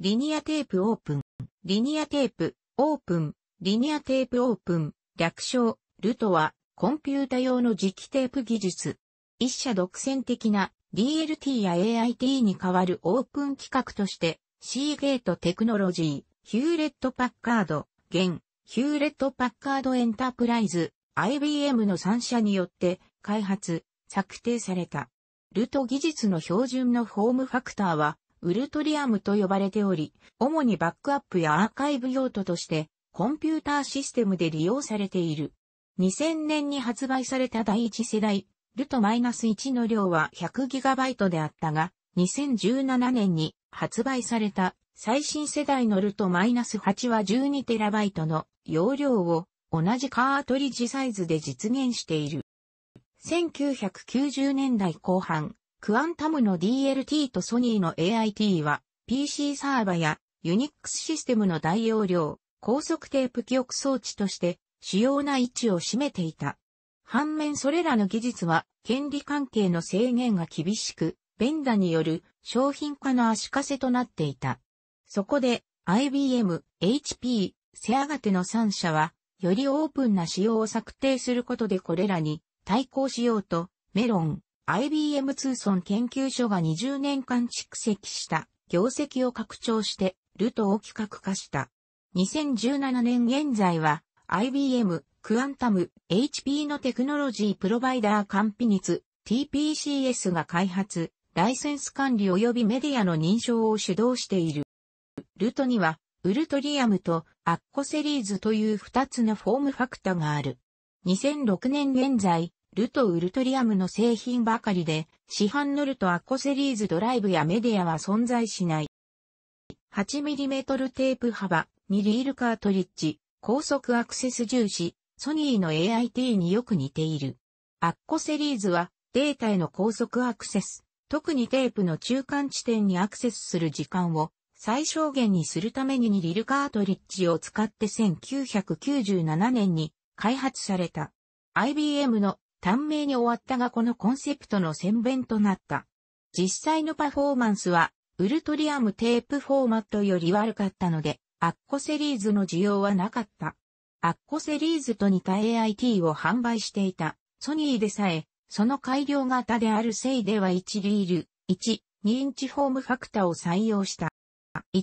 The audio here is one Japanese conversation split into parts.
リニアテープオープン、リニアテープ、オープン、リニアテープオープン、略称、ルトは、コンピュータ用の磁気テープ技術。一社独占的な DLT や AIT に代わるオープン企画として、シーゲートテクノロジー、ヒューレット・パッカード、現、ヒューレット・パッカードエンタープライズ、IBM の3社によって開発、策定された。ルト技術の標準のフォームファクターはウルトリアムと呼ばれており、主にバックアップやアーカイブ用途として、コンピューターシステムで利用されている。2000年に発売された第1世代、ルト -1 の量は 100GB であったが、2017年に発売された最新世代のルト -8 は 12TB の容量を同じカートリッジサイズで実現している。1990年代後半、クアンタムの DLT とソニーの AIT は PC サーバやユニックスシステムの大容量、高速テープ記憶装置として主要な位置を占めていた。反面それらの技術は権利関係の制限が厳しく、ベンダによる商品化の足かせとなっていた。そこで IBM、HP、セアガテの3社は、よりオープンな仕様を策定することでこれらに対抗しようと、メロン、IBM 通村研究所が20年間蓄積した業績を拡張して、ルトを企画化した。2017年現在は、IBM、クアンタム、HP のテクノロジープロバイダーカンピニツ、TPCS が開発、ライセンス管理及びメディアの認証を主導している。ルトには、ウルトリアムとアッコセリーズという2つのフォームファクタがある。2006年現在、ルトウルトリアムの製品ばかりで、市販のルトアッコセリーズドライブやメディアは存在しない。8mm テープ幅、2リールカートリッジ、高速アクセス重視、ソニーの AIT によく似ている。アッコセリーズはデータへの高速アクセス、特にテープの中間地点にアクセスする時間を最小限にするために2リールカートリッジを使って1997年に開発された。IBM の短命に終わったがこのコンセプトの宣伝となった。実際のパフォーマンスは、ウルトリアムテープフォーマットより悪かったので、アッコセリーズの需要はなかった。アッコセリーズと似た AIT を販売していた、ソニーでさえ、その改良型であるせいでは1リール、1、2インチフォームファクターを採用した。1、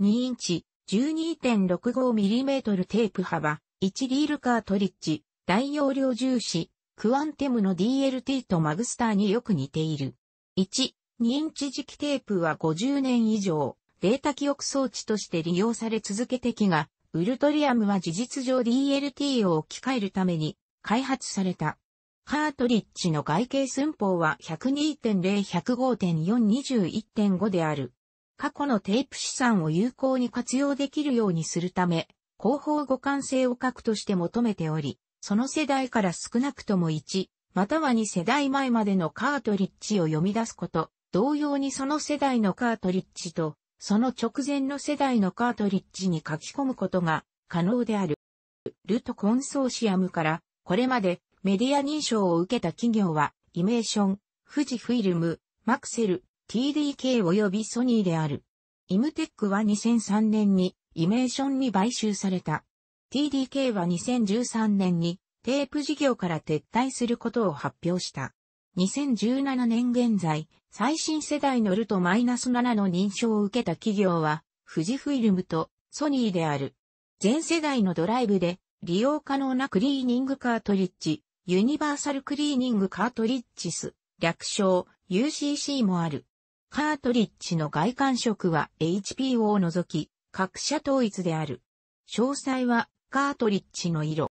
2インチ、12.65mm テープ幅、1リールカートリッジ、大容量重視、クアンテムの DLT とマグスターによく似ている。1、2インチ磁気テープは50年以上、データ記憶装置として利用され続けてきが、ウルトリアムは事実上 DLT を置き換えるために開発された。カートリッジの外形寸法は102.010.5.421.5である。過去のテープ資産を有効に活用できるようにするため、広報互換性を核として求めており、その世代から少なくとも1、または2世代前までのカートリッジを読み出すこと、同様にその世代のカートリッジと、その直前の世代のカートリッジに書き込むことが可能である。ルトコンソーシアムから、これまでメディア認証を受けた企業は、イメーション、富士フィルム、マクセル、TDK 及びソニーである。イムテックは2003年にイメーションに買収された。TDK は2013年にテープ事業から撤退することを発表した。2017年現在、最新世代のルト -7 の認証を受けた企業は、富士フイルムとソニーである。全世代のドライブで利用可能なクリーニングカートリッジ、ユニバーサルクリーニングカートリッジス、略称 UCC もある。カートリッジの外観色は HP o を除き、各社統一である。詳細はカートリッジの色。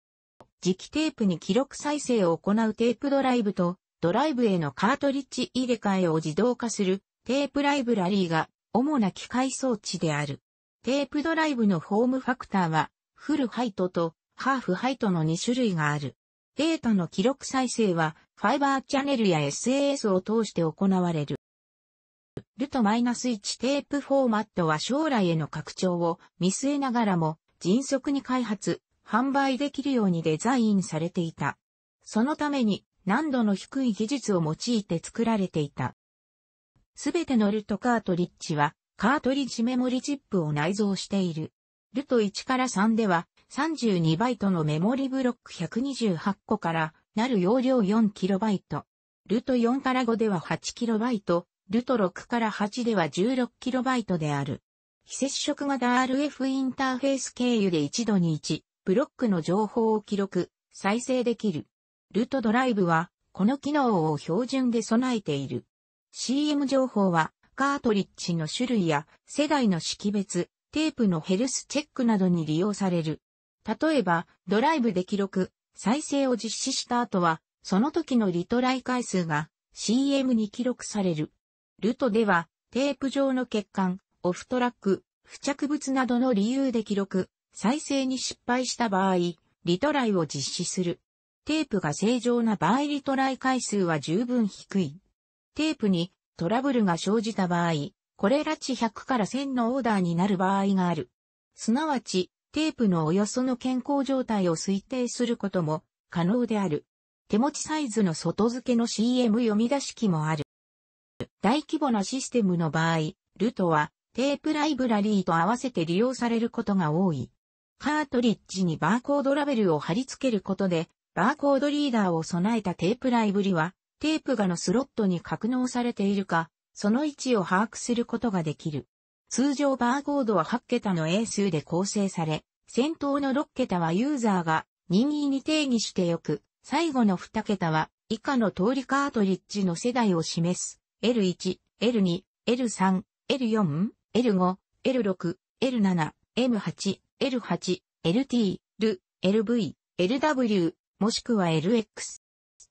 磁気テープに記録再生を行うテープドライブと、ドライブへのカートリッジ入れ替えを自動化するテープライブラリーが主な機械装置である。テープドライブのフォームファクターは、フルハイトとハーフハイトの2種類がある。データの記録再生は、ファイバーチャネルや SAS を通して行われる。ルト -1 テープフォーマットは将来への拡張を見据えながらも、迅速に開発、販売できるようにデザインされていた。そのために難度の低い技術を用いて作られていた。すべてのルトカートリッジはカートリッジメモリチップを内蔵している。ルト1から3では32バイトのメモリブロック128個からなる容量4イト。ルト4から5では8イト、ルト6から8では1 6イトである。非接触型 RF インターフェース経由で一度に1、ブロックの情報を記録、再生できる。ルートドライブは、この機能を標準で備えている。CM 情報は、カートリッジの種類や世代の識別、テープのヘルスチェックなどに利用される。例えば、ドライブで記録、再生を実施した後は、その時のリトライ回数が CM に記録される。ルートでは、テープ上の欠陥、オフトラック、付着物などの理由で記録、再生に失敗した場合、リトライを実施する。テープが正常な場合リトライ回数は十分低い。テープにトラブルが生じた場合、これら値100から1000のオーダーになる場合がある。すなわち、テープのおよその健康状態を推定することも可能である。手持ちサイズの外付けの CM 読み出し機もある。大規模なシステムの場合、ルトはテープライブラリーと合わせて利用されることが多い。カートリッジにバーコードラベルを貼り付けることで、バーコードリーダーを備えたテープライブリは、テープ画のスロットに格納されているか、その位置を把握することができる。通常バーコードは8桁の英数で構成され、先頭の6桁はユーザーが任意に定義してよく、最後の2桁は以下の通りカートリッジの世代を示す。L1、L2、L3、L4、L5、L6、L7、M8、L8、LT、ル、LV、LW、もしくは LX。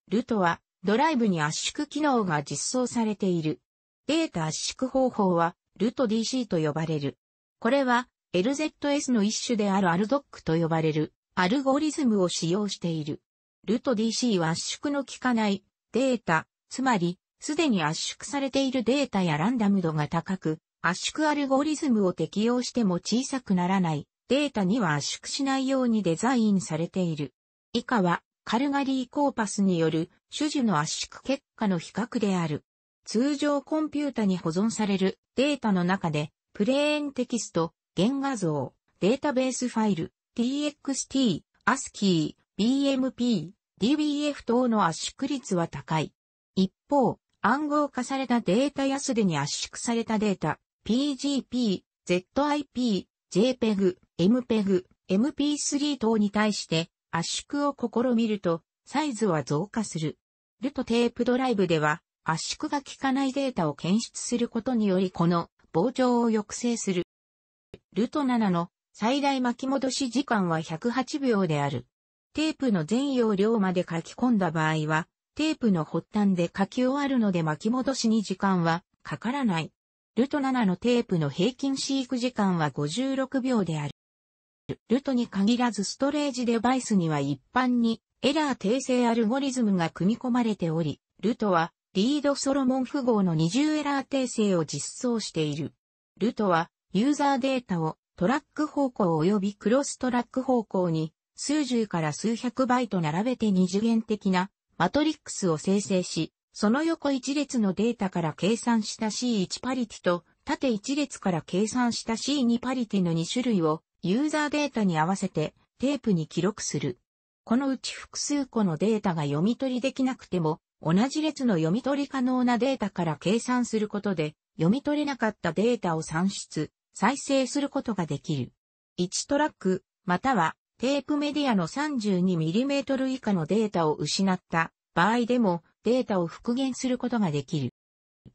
ルとは、ドライブに圧縮機能が実装されている。データ圧縮方法は、ルと DC と呼ばれる。これは、LZS の一種である RDOC と呼ばれる、アルゴリズムを使用している。ルと DC は圧縮の効かないデータ、つまり、すでに圧縮されているデータやランダム度が高く、圧縮アルゴリズムを適用しても小さくならないデータには圧縮しないようにデザインされている。以下はカルガリーコーパスによる種々の圧縮結果の比較である。通常コンピュータに保存されるデータの中でプレーンテキスト、原画像、データベースファイル、txt、ASCII、BMP、DBF 等の圧縮率は高い。一方、暗号化されたデータやすでに圧縮されたデータ、PGP、ZIP、JPEG、MPEG、MP3 等に対して圧縮を試みるとサイズは増加する。ルトテープドライブでは圧縮が効かないデータを検出することによりこの膨張を抑制する。ルト7の最大巻き戻し時間は108秒である。テープの全容量まで書き込んだ場合は、テープの発端で書き終わるので巻き戻しに時間はかからない。ルト7のテープの平均飼育時間は56秒である。ルトに限らずストレージデバイスには一般にエラー訂正アルゴリズムが組み込まれており、ルトはリードソロモン符号の二重エラー訂正を実装している。ルトはユーザーデータをトラック方向及びクロストラック方向に数十から数百バイト並べて二次元的なマトリックスを生成し、その横一列のデータから計算した C1 パリティと、縦一列から計算した C2 パリティの2種類を、ユーザーデータに合わせて、テープに記録する。このうち複数個のデータが読み取りできなくても、同じ列の読み取り可能なデータから計算することで、読み取れなかったデータを算出、再生することができる。1トラック、またはテープメディアの 32mm 以下のデータを失った場合でも、データを復元することができる。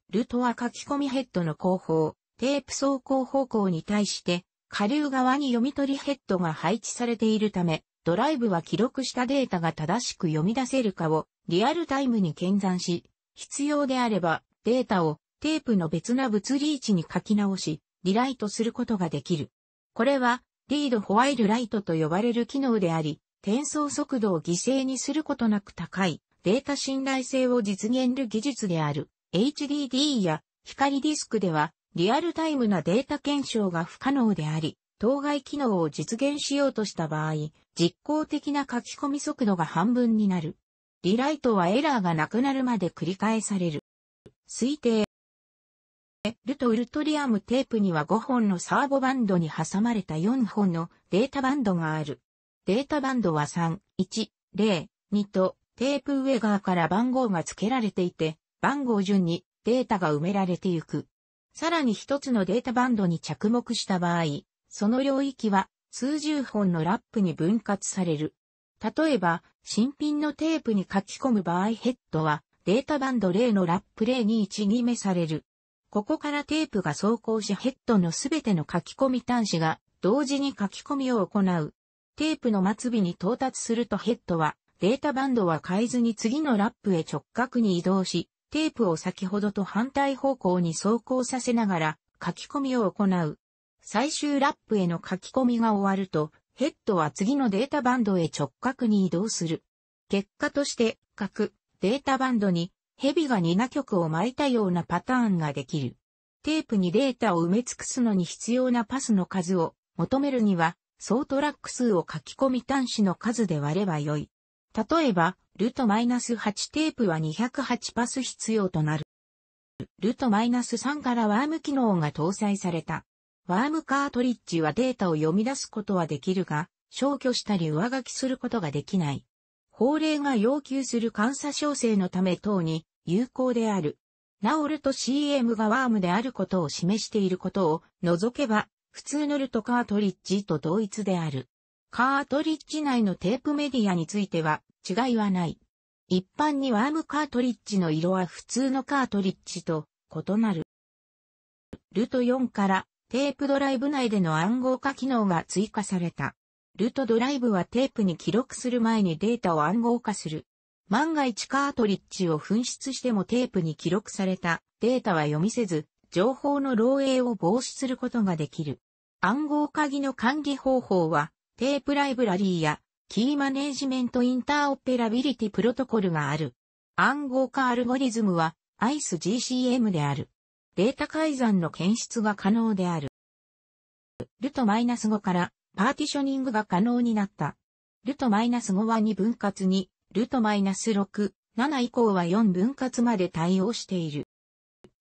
ルートは書き込みヘッドの後方、テープ走行方向に対して、下流側に読み取りヘッドが配置されているため、ドライブは記録したデータが正しく読み出せるかをリアルタイムに検算し、必要であればデータをテープの別な物理位置に書き直し、リライトすることができる。これは、リードホワイルライトと呼ばれる機能であり、転送速度を犠牲にすることなく高いデータ信頼性を実現る技術である HDD や光ディスクではリアルタイムなデータ検証が不可能であり、当該機能を実現しようとした場合、実効的な書き込み速度が半分になる。リライトはエラーがなくなるまで繰り返される。推定。ルとウルトリアムテープには5本のサーボバンドに挟まれた4本のデータバンドがある。データバンドは3、1、0、2とテープウェガーから番号が付けられていて、番号順にデータが埋められていく。さらに一つのデータバンドに着目した場合、その領域は数十本のラップに分割される。例えば、新品のテープに書き込む場合ヘッドはデータバンド0のラップ0に12目される。ここからテープが走行しヘッドのすべての書き込み端子が同時に書き込みを行う。テープの末尾に到達するとヘッドはデータバンドは変えずに次のラップへ直角に移動し、テープを先ほどと反対方向に走行させながら書き込みを行う。最終ラップへの書き込みが終わると、ヘッドは次のデータバンドへ直角に移動する。結果として、各データバンドにヘビが2な曲を巻いたようなパターンができる。テープにデータを埋め尽くすのに必要なパスの数を求めるには、総トラック数を書き込み端子の数で割ればよい。例えば、ルート -8 テープは208パス必要となる。ルート -3 からワーム機能が搭載された。ワームカートリッジはデータを読み出すことはできるが、消去したり上書きすることができない。法令が要求する監査調整のため等に有効である。なおルト CM がワームであることを示していることを除けば、普通のルトカートリッジと同一である。カートリッジ内のテープメディアについては違いはない。一般にワームカートリッジの色は普通のカートリッジと異なる。ルート4からテープドライブ内での暗号化機能が追加された。ルートドライブはテープに記録する前にデータを暗号化する。万が一カートリッジを紛失してもテープに記録されたデータは読みせず、情報の漏洩を防止することができる。暗号鍵の管理方法はテープライブラリーやキーマネージメントインターオペラビリティプロトコルがある。暗号化アルゴリズムは ICE-GCM である。データ改ざんの検出が可能である。ルト -5 からパーティショニングが可能になった。ルト -5 は2分割に、ルト -6、7以降は4分割まで対応している。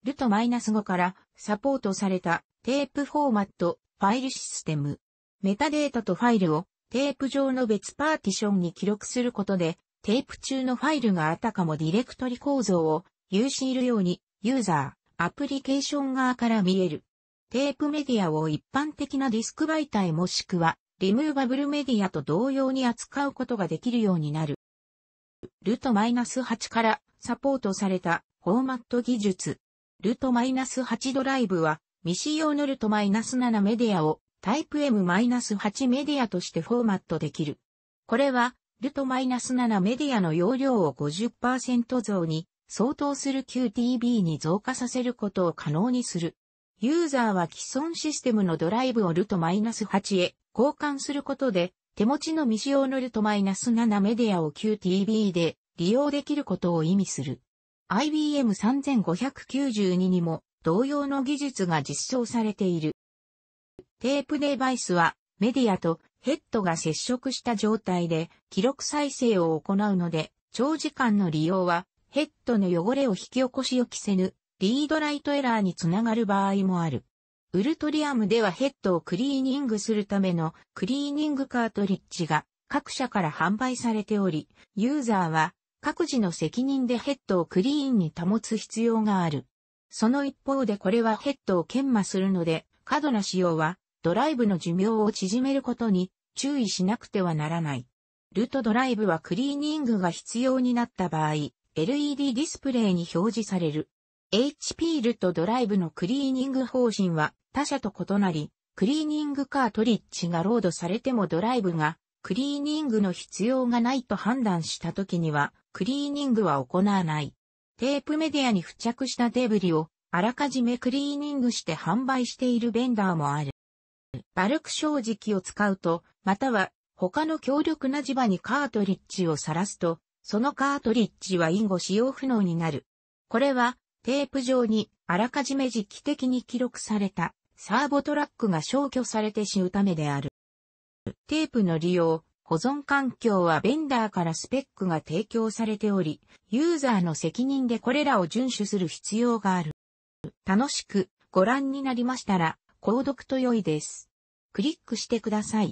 ルト -5 からサポートされたテープフォーマット、ファイルシステム、メタデータとファイルをテープ上の別パーティションに記録することで、テープ中のファイルがあたかもディレクトリ構造を有しいるように、ユーザー、アプリケーション側から見える。テープメディアを一般的なディスク媒体もしくは、リムーバブルメディアと同様に扱うことができるようになる。ルト -8 からサポートされたフォーマット技術。ルト -8 ドライブは未使用のルト -7 メディアをタイプ M-8 メディアとしてフォーマットできる。これは、ルト -7 メディアの容量を50%増に相当する QTB に増加させることを可能にする。ユーザーは既存システムのドライブをルト -8 へ交換することで、手持ちの未使用のルト -7 メディアを QTB で利用できることを意味する。IBM3592 にも同様の技術が実装されている。テープデバイスはメディアとヘッドが接触した状態で記録再生を行うので、長時間の利用はヘッドの汚れを引き起こしを着せぬリードライトエラーにつながる場合もある。ウルトリアムではヘッドをクリーニングするためのクリーニングカートリッジが各社から販売されており、ユーザーは各自の責任でヘッドをクリーンに保つ必要がある。その一方でこれはヘッドを研磨するので、過度な使用はドライブの寿命を縮めることに注意しなくてはならない。ルートドライブはクリーニングが必要になった場合、LED ディスプレイに表示される。HP ルートドライブのクリーニング方針は他社と異なり、クリーニングカートリッジがロードされてもドライブがクリーニングの必要がないと判断した時には、クリーニングは行わない。テープメディアに付着したデブリをあらかじめクリーニングして販売しているベンダーもある。バルク正直を使うと、または他の強力な磁場にカートリッジをさらすと、そのカートリッジは因後使用不能になる。これはテープ上にあらかじめ時期的に記録されたサーボトラックが消去されて死ぬためである。テープの利用、保存環境はベンダーからスペックが提供されており、ユーザーの責任でこれらを遵守する必要がある。楽しくご覧になりましたら、購読と良いです。クリックしてください。